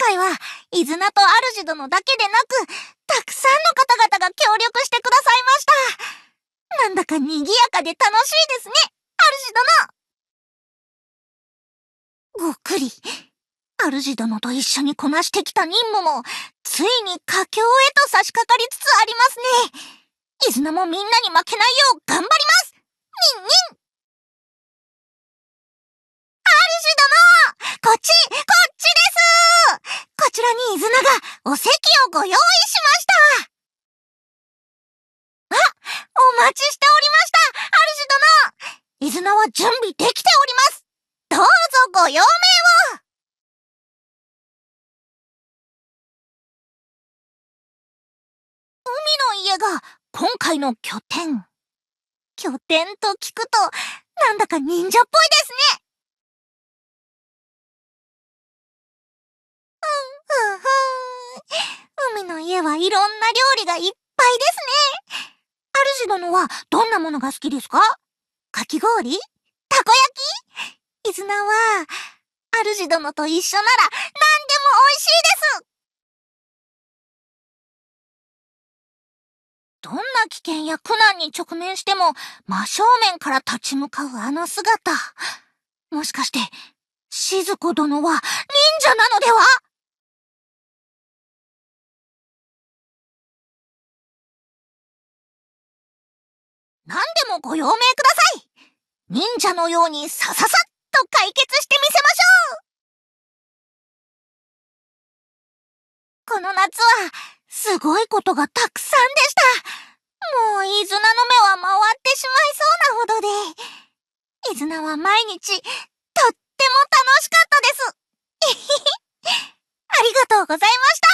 回は、イズナと主殿だけでなく、たくさんの方々が協力してくださいました。なんだか賑やかで楽しいですね、主殿ごっくり。主殿と一緒にこなしてきた任務も、ついに佳境へと差し掛かりつつありますね。絆もみんなに負けないよう頑張りますにイズナがお席をご用意しましたあお待ちしておりました主殿イズナは準備できておりますどうぞご用命を海の家が今回の拠点。拠点と聞くと、なんだか忍者っぽいですね海の家はいろんな料理がいっぱいですね。主殿はどんなものが好きですかかき氷たこ焼き絆は、主殿と一緒なら何でも美味しいですどんな危険や苦難に直面しても真正面から立ち向かうあの姿。もしかして、静子殿は忍者なのでは何でもご用命ください忍者のようにさささっと解決してみせましょうこの夏はすごいことがたくさんでしたもう絆の目は回ってしまいそうなほどで絆は毎日とっても楽しかったです ありがとうございました